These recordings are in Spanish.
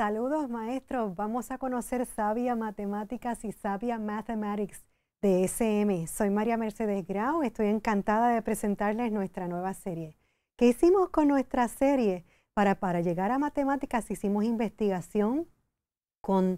Saludos maestros, vamos a conocer Sabia Matemáticas y Sabia Mathematics de SM. Soy María Mercedes Grau, estoy encantada de presentarles nuestra nueva serie. ¿Qué hicimos con nuestra serie? Para, llegar a matemáticas hicimos investigación con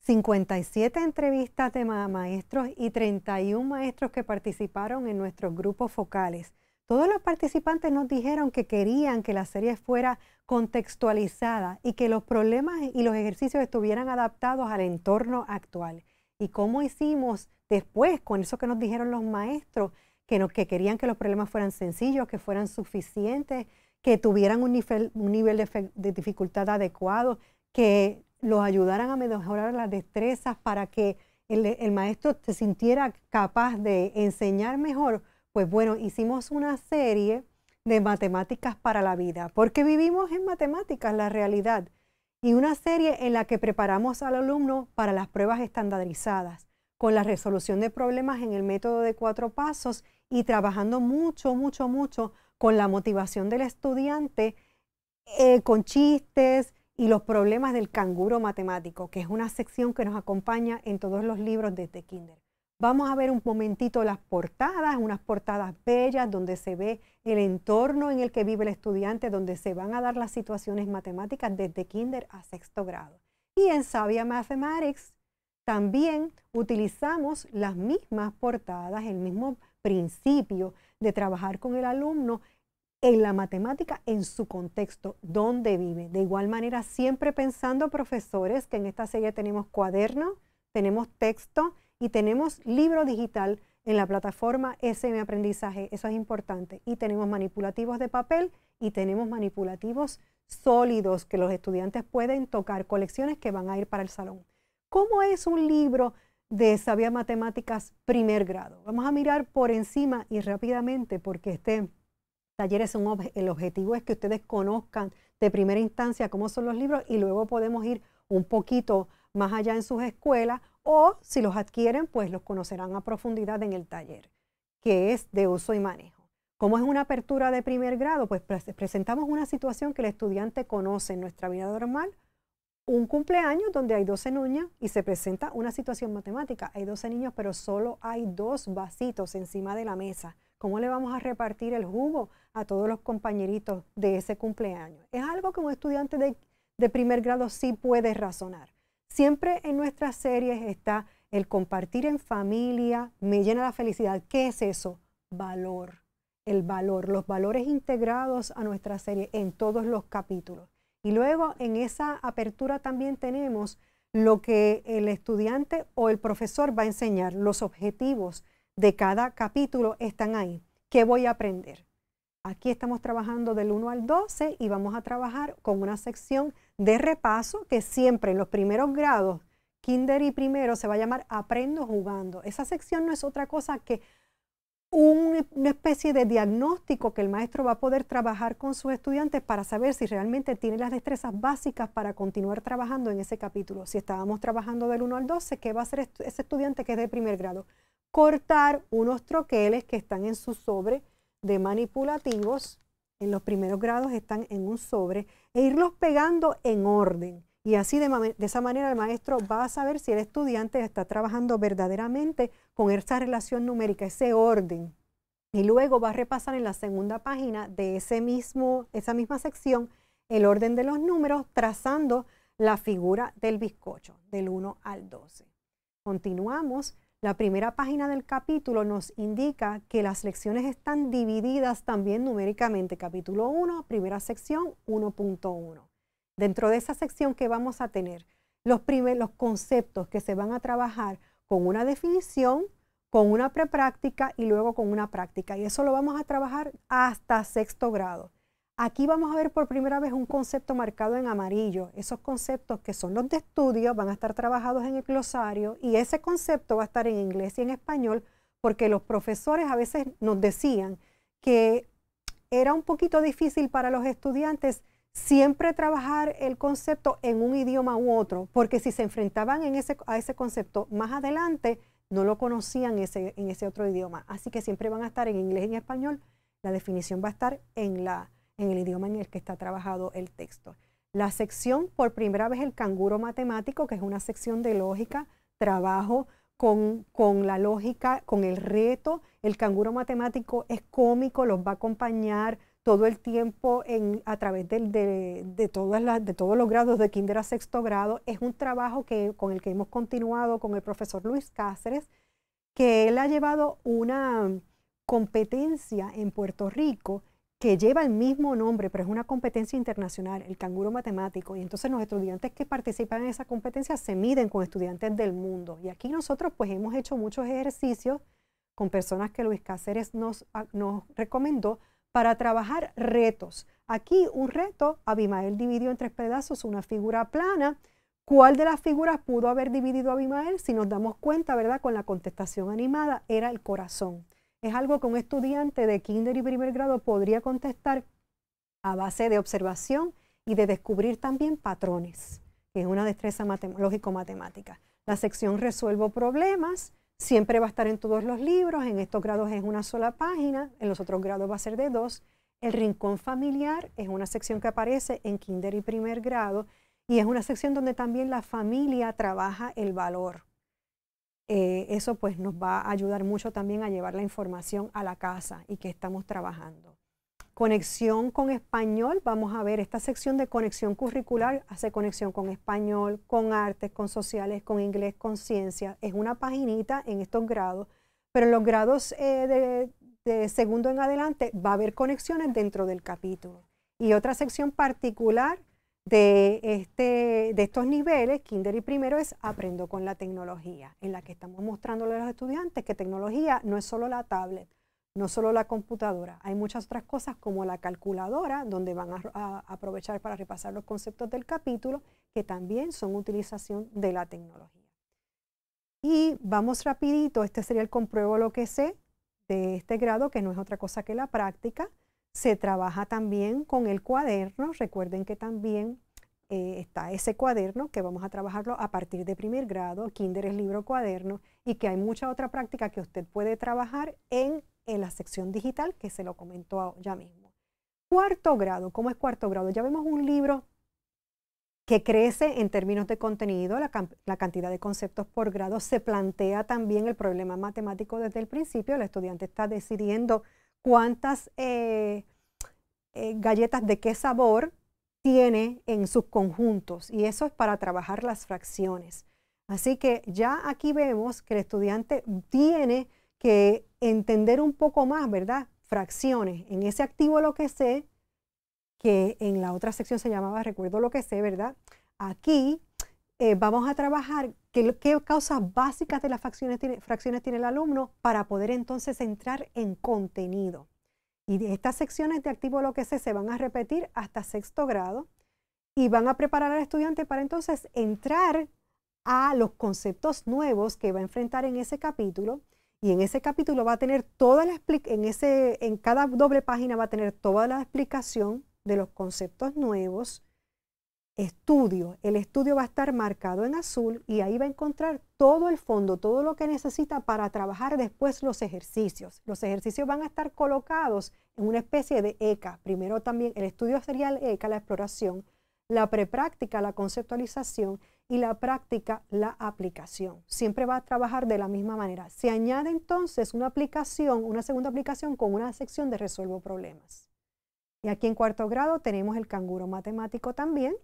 57 entrevistas de maestros y 31 maestros que participaron en nuestros grupos focales. Todos los participantes nos dijeron que querían que la serie fuera contextualizada y que los problemas y los ejercicios estuvieran adaptados al entorno actual. ¿Y cómo hicimos después con eso que nos dijeron los maestros? Que, que querían que los problemas fueran sencillos, que fueran suficientes, que tuvieran un nivel, de, dificultad adecuado, que los ayudaran a mejorar las destrezas para que el, maestro se sintiera capaz de enseñar mejor pues bueno, hicimos una serie de matemáticas para la vida, porque vivimos en matemáticas, la realidad, y una serie en la que preparamos al alumno para las pruebas estandarizadas, con la resolución de problemas en el método de cuatro pasos y trabajando mucho, mucho, mucho con la motivación del estudiante, eh, con chistes y los problemas del canguro matemático, que es una sección que nos acompaña en todos los libros desde Kinder. Vamos a ver un momentito las portadas, unas portadas bellas donde se ve el entorno en el que vive el estudiante, donde se van a dar las situaciones matemáticas desde kinder a sexto grado. Y en Sabia Mathematics también utilizamos las mismas portadas, el mismo principio de trabajar con el alumno en la matemática en su contexto, donde vive. De igual manera, siempre pensando, profesores, que en esta serie tenemos cuaderno, tenemos texto, y tenemos libro digital en la plataforma SM Aprendizaje, eso es importante. Y tenemos manipulativos de papel y tenemos manipulativos sólidos que los estudiantes pueden tocar, colecciones que van a ir para el salón. ¿Cómo es un libro de Sabia Matemáticas primer grado? Vamos a mirar por encima y rápidamente porque este taller es un el objetivo es que ustedes conozcan de primera instancia cómo son los libros y luego podemos ir un poquito más allá en sus escuelas o si los adquieren, pues los conocerán a profundidad en el taller, que es de uso y manejo. Como es una apertura de primer grado, pues presentamos una situación que el estudiante conoce en nuestra vida normal, un cumpleaños donde hay 12 niñas y se presenta una situación matemática. Hay 12 niños, pero solo hay dos vasitos encima de la mesa. ¿Cómo le vamos a repartir el jugo a todos los compañeritos de ese cumpleaños? Es algo que un estudiante de, de primer grado sí puede razonar. Siempre en nuestras series está el compartir en familia, me llena la felicidad. ¿Qué es eso? Valor. El valor, los valores integrados a nuestra serie en todos los capítulos. Y luego en esa apertura también tenemos lo que el estudiante o el profesor va a enseñar. Los objetivos de cada capítulo están ahí. ¿Qué voy a aprender? Aquí estamos trabajando del 1 al 12 y vamos a trabajar con una sección de repaso que siempre en los primeros grados, kinder y primero, se va a llamar Aprendo jugando. Esa sección no es otra cosa que una especie de diagnóstico que el maestro va a poder trabajar con sus estudiantes para saber si realmente tiene las destrezas básicas para continuar trabajando en ese capítulo. Si estábamos trabajando del 1 al 12, ¿qué va a hacer ese estudiante que es de primer grado? Cortar unos troqueles que están en su sobre de manipulativos en los primeros grados están en un sobre, e irlos pegando en orden. Y así de, esa manera el maestro va a saber si el estudiante está trabajando verdaderamente con esa relación numérica, ese orden. Y luego va a repasar en la segunda página de ese mismo, esa misma sección el orden de los números trazando la figura del bizcocho del 1 al 12. Continuamos la primera página del capítulo nos indica que las lecciones están divididas también numéricamente. Capítulo 1, primera sección 1.1. Dentro de esa sección que vamos a tener los, los conceptos que se van a trabajar con una definición, con una prepráctica y luego con una práctica. Y eso lo vamos a trabajar hasta sexto grado. Aquí vamos a ver por primera vez un concepto marcado en amarillo. Esos conceptos que son los de estudio van a estar trabajados en el glosario y ese concepto va a estar en inglés y en español porque los profesores a veces nos decían que era un poquito difícil para los estudiantes siempre trabajar el concepto en un idioma u otro, porque si se enfrentaban a ese concepto más adelante, no lo conocían en ese otro idioma. Así que siempre van a estar en inglés y en español. La definición va a estar en la en el idioma en el que está trabajado el texto. La sección, por primera vez, el canguro matemático, que es una sección de lógica, trabajo con, la lógica, con el reto. El canguro matemático es cómico, los va a acompañar todo el tiempo a través de, de, todos los grados de kinder a sexto grado. Es un trabajo con el que hemos continuado con el profesor Luis Cáceres, que él ha llevado una competencia en Puerto Rico que lleva el mismo nombre, pero es una competencia internacional, el canguro matemático. Y entonces los estudiantes que participan en esa competencia se miden con estudiantes del mundo. Y aquí nosotros pues hemos hecho muchos ejercicios con personas que Luis Cáceres nos, ah, nos recomendó para trabajar retos. Aquí un reto, Abimael dividió en tres pedazos una figura plana. ¿Cuál de las figuras pudo haber dividido Abimael? Si nos damos cuenta, ¿verdad? Con la contestación animada era el corazón es algo que un estudiante de kinder y primer grado podría contestar a base de observación y de descubrir también patrones, que es una destreza lógico-matemática. La sección Resuelvo problemas siempre va a estar en todos los libros, en estos grados es una sola página, en los otros grados va a ser de dos. El rincón familiar es una sección que aparece en kinder y primer grado y es una sección donde también la familia trabaja el valor eh, eso pues nos va a ayudar mucho también a llevar la información a la casa y que estamos trabajando. Conexión con español, vamos a ver esta sección de conexión curricular, hace conexión con español, con artes, con sociales, con inglés, con ciencia. Es una paginita en estos grados, pero en los grados eh, de segundo en adelante va a haber conexiones dentro del capítulo. Y otra sección particular este, de, estos niveles, kinder y primero, es aprendo con la tecnología, en la que estamos mostrándole a los estudiantes que tecnología no es solo la tablet, no solo la computadora, hay muchas otras cosas como la calculadora, donde van a, aprovechar para repasar los conceptos del capítulo, que también son utilización de la tecnología. Y vamos rapidito, este sería el compruebo lo que sé de este grado, que no es otra cosa que la práctica. Se trabaja también con el cuaderno. Recuerden que también eh, está ese cuaderno que vamos a trabajarlo a partir de primer grado. Kinder es libro cuaderno y que hay mucha otra práctica que usted puede trabajar en, la sección digital que se lo comentó ya mismo. Cuarto grado. ¿Cómo es cuarto grado? Ya vemos un libro que crece en términos de contenido, la, la, cantidad de conceptos por grado, se plantea también el problema matemático desde el principio, el estudiante está decidiendo cuántas eh, eh, galletas de qué sabor tiene en sus conjuntos. Y eso es para trabajar las fracciones. Así que ya aquí vemos que el estudiante tiene que entender un poco más, ¿verdad? Fracciones. En ese activo lo que sé, que en la otra sección se llamaba recuerdo lo que sé, ¿verdad? Aquí eh, vamos a trabajar ¿Qué, causas básicas de las fracciones tiene, el alumno para poder entonces entrar en contenido? Y de estas secciones de activo lo que sé se van a repetir hasta sexto grado y van a preparar al estudiante para entonces entrar a los conceptos nuevos que va a enfrentar en ese capítulo. Y en ese capítulo va a tener toda la en en cada doble página va a tener toda la explicación de los conceptos nuevos estudio. El estudio va a estar marcado en azul y ahí va a encontrar todo el fondo, todo lo que necesita para trabajar después los ejercicios. Los ejercicios van a estar colocados en una especie de ECA. Primero también el estudio sería el ECA, la exploración, la prepráctica, la conceptualización y la práctica, la aplicación. Siempre va a trabajar de la misma manera. Se añade entonces una aplicación, una segunda aplicación con una sección de resuelvo problemas. Y aquí en cuarto grado tenemos el canguro matemático también,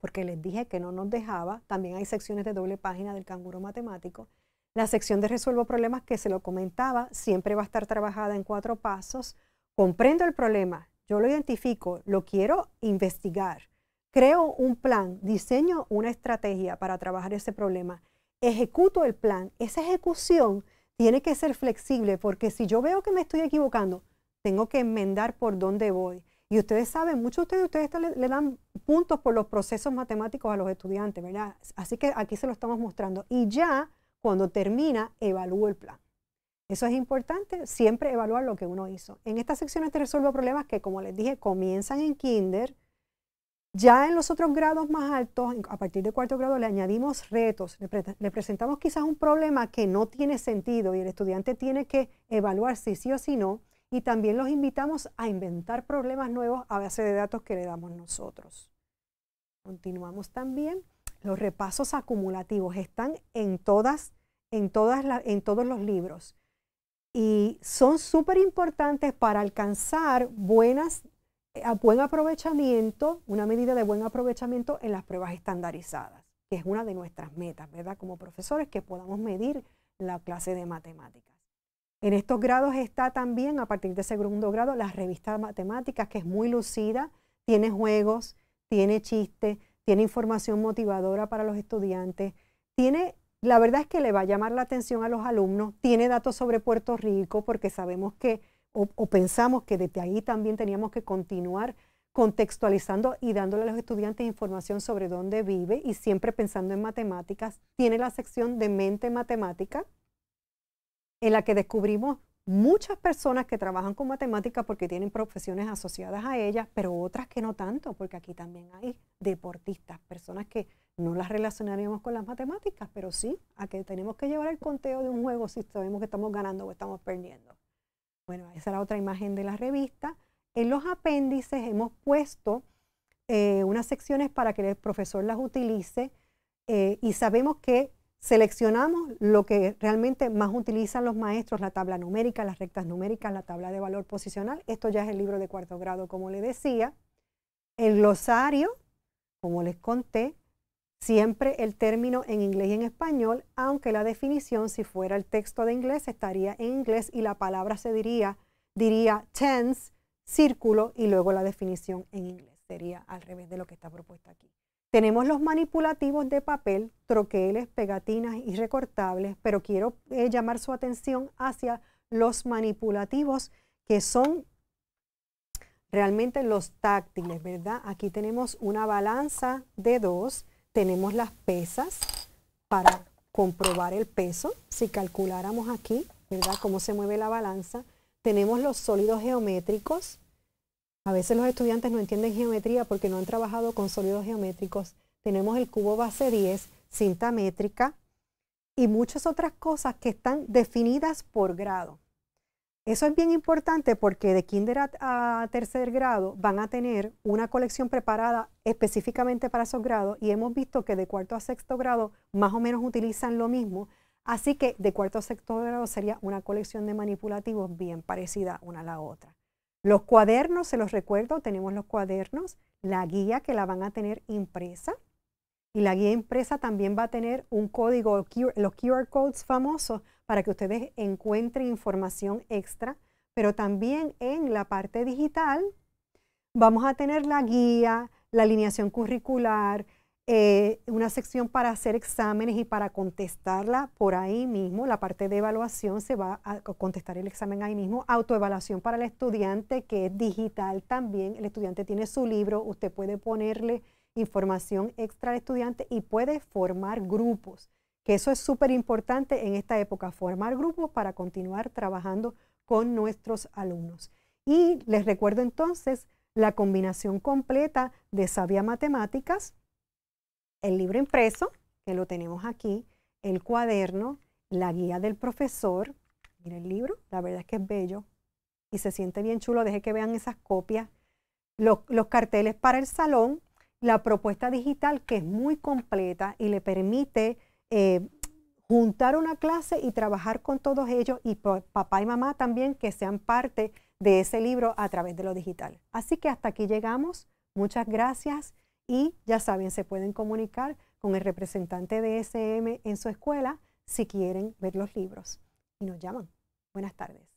porque les dije que no nos dejaba. También hay secciones de doble página del canguro matemático. La sección de resuelvo problemas que se lo comentaba siempre va a estar trabajada en cuatro pasos. Comprendo el problema, yo lo identifico, lo quiero investigar. Creo un plan, diseño una estrategia para trabajar ese problema. Ejecuto el plan. Esa ejecución tiene que ser flexible porque si yo veo que me estoy equivocando, tengo que enmendar por dónde voy. Y ustedes saben, muchos de ustedes, ustedes le, dan puntos por los procesos matemáticos a los estudiantes, ¿verdad? Así que aquí se lo estamos mostrando. Y ya cuando termina, evalúo el plan. Eso es importante, siempre evaluar lo que uno hizo. En estas secciones te resuelvo problemas que, como les dije, comienzan en kinder. Ya en los otros grados más altos, a partir de cuarto grado, le añadimos retos, le, le presentamos quizás un problema que no tiene sentido y el estudiante tiene que evaluar si sí o si no y también los invitamos a inventar problemas nuevos a base de datos que le damos nosotros. Continuamos también. Los repasos acumulativos están en, todas, en, todas en todos los libros y son súper importantes para alcanzar buenas, eh, buen aprovechamiento, una medida de buen aprovechamiento en las pruebas estandarizadas, que es una de nuestras metas, ¿verdad? Como profesores, que podamos medir la clase de matemáticas. En estos grados está también, a partir de segundo grado, la revista matemáticas, que es muy lucida, tiene juegos, tiene chistes, tiene información motivadora para los estudiantes, tiene, la verdad es que le va a llamar la atención a los alumnos, tiene datos sobre Puerto Rico, porque sabemos que, o, o pensamos que desde ahí también teníamos que continuar contextualizando y dándole a los estudiantes información sobre dónde vive y siempre pensando en matemáticas. Tiene la sección de mente matemática, en la que descubrimos muchas personas que trabajan con matemáticas porque tienen profesiones asociadas a ellas, pero otras que no tanto, porque aquí también hay deportistas, personas que no las relacionaríamos con las matemáticas, pero sí a que tenemos que llevar el conteo de un juego si sabemos que estamos ganando o estamos perdiendo. Bueno, esa era otra imagen de la revista. En los apéndices hemos puesto eh, unas secciones para que el profesor las utilice eh, y sabemos que seleccionamos lo que realmente más utilizan los maestros, la tabla numérica, las rectas numéricas, la tabla de valor posicional. Esto ya es el libro de cuarto grado, como le decía. El glosario, como les conté, siempre el término en inglés y en español, aunque la definición, si fuera el texto de inglés, estaría en inglés y la palabra se diría, diría tense, círculo, y luego la definición en inglés. Sería al revés de lo que está propuesto aquí. Tenemos los manipulativos de papel, troqueles, pegatinas y recortables, pero quiero eh, llamar su atención hacia los manipulativos que son realmente los táctiles, ¿verdad? Aquí tenemos una balanza de dos, tenemos las pesas para comprobar el peso, si calculáramos aquí, ¿verdad? Cómo se mueve la balanza. Tenemos los sólidos geométricos, a veces los estudiantes no entienden geometría porque no han trabajado con sólidos geométricos. Tenemos el cubo base 10, cinta métrica y muchas otras cosas que están definidas por grado. Eso es bien importante porque de kinder a, tercer grado van a tener una colección preparada específicamente para esos grados y hemos visto que de cuarto a sexto grado más o menos utilizan lo mismo. Así que de cuarto a sexto grado sería una colección de manipulativos bien parecida una a la otra. Los cuadernos, se los recuerdo, tenemos los cuadernos, la guía que la van a tener impresa. Y la guía impresa también va a tener un código, los QR codes famosos para que ustedes encuentren información extra. Pero también en la parte digital vamos a tener la guía, la alineación curricular, eh, una sección para hacer exámenes y para contestarla por ahí mismo. La parte de evaluación se va a contestar el examen ahí mismo. Autoevaluación para el estudiante, que es digital también. El estudiante tiene su libro, usted puede ponerle información extra al estudiante y puede formar grupos, que eso es súper importante en esta época, formar grupos para continuar trabajando con nuestros alumnos. Y les recuerdo entonces la combinación completa de Sabia Matemáticas, el libro impreso, que lo tenemos aquí, el cuaderno, la guía del profesor. Mira el libro, la verdad es que es bello y se siente bien chulo. Deje que vean esas copias. Los, carteles para el salón, la propuesta digital que es muy completa y le permite eh, juntar una clase y trabajar con todos ellos y papá y mamá también que sean parte de ese libro a través de lo digital. Así que hasta aquí llegamos. Muchas gracias y ya saben, se pueden comunicar con el representante de SM en su escuela si quieren ver los libros. Y nos llaman. Buenas tardes.